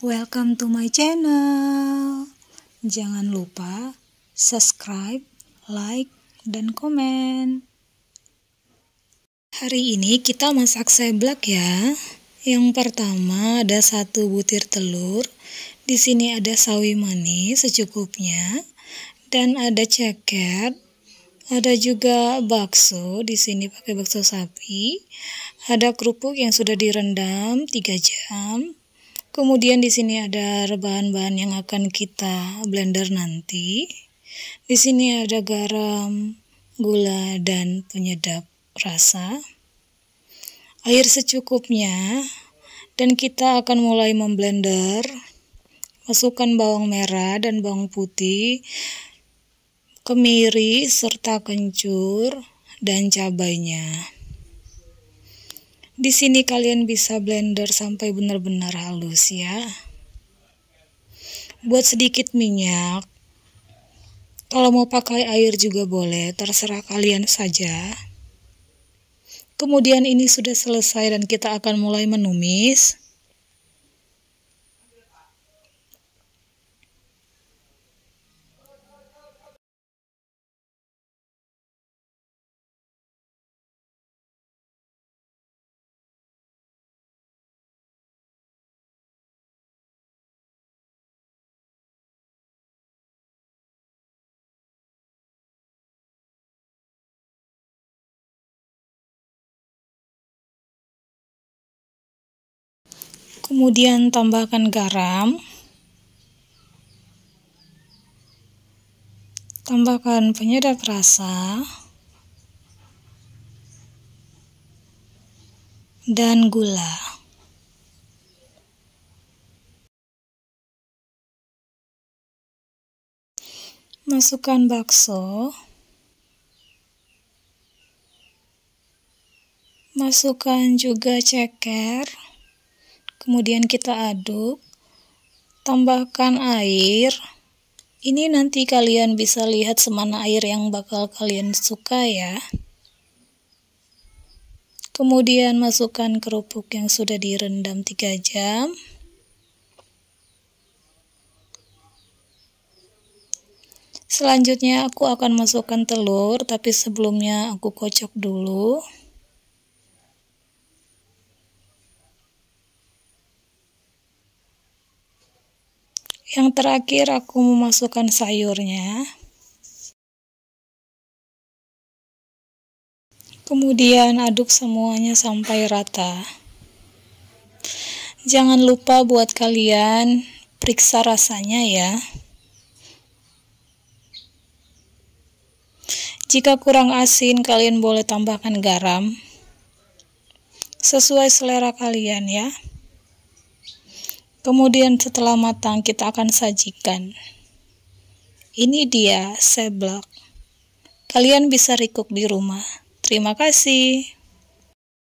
Welcome to my channel. Jangan lupa subscribe, like, dan komen. Hari ini kita masak seblak ya. Yang pertama ada satu butir telur. Di sini ada sawi manis secukupnya dan ada ceker. Ada juga bakso, di sini pakai bakso sapi. Ada kerupuk yang sudah direndam 3 jam Kemudian di sini ada bahan bahan yang akan kita blender nanti. Di sini ada garam, gula, dan penyedap rasa. Air secukupnya dan kita akan mulai memblender. Masukkan bawang merah dan bawang putih, kemiri serta kencur dan cabainya. Di sini kalian bisa blender sampai benar-benar halus ya. Buat sedikit minyak. Kalau mau pakai air juga boleh, terserah kalian saja. Kemudian ini sudah selesai dan kita akan mulai menumis. kemudian tambahkan garam tambahkan penyedap rasa dan gula masukkan bakso masukkan juga ceker kemudian kita aduk tambahkan air ini nanti kalian bisa lihat semana air yang bakal kalian suka ya kemudian masukkan kerupuk yang sudah direndam 3 jam Selanjutnya aku akan masukkan telur, tapi sebelumnya aku kocok dulu. Yang terakhir aku memasukkan sayurnya. Kemudian aduk semuanya sampai rata. Jangan lupa buat kalian periksa rasanya ya. Jika kurang asin, kalian boleh tambahkan garam sesuai selera kalian ya. Kemudian setelah matang kita akan sajikan. Ini dia seblak. Kalian bisa rikuk di rumah. Terima kasih.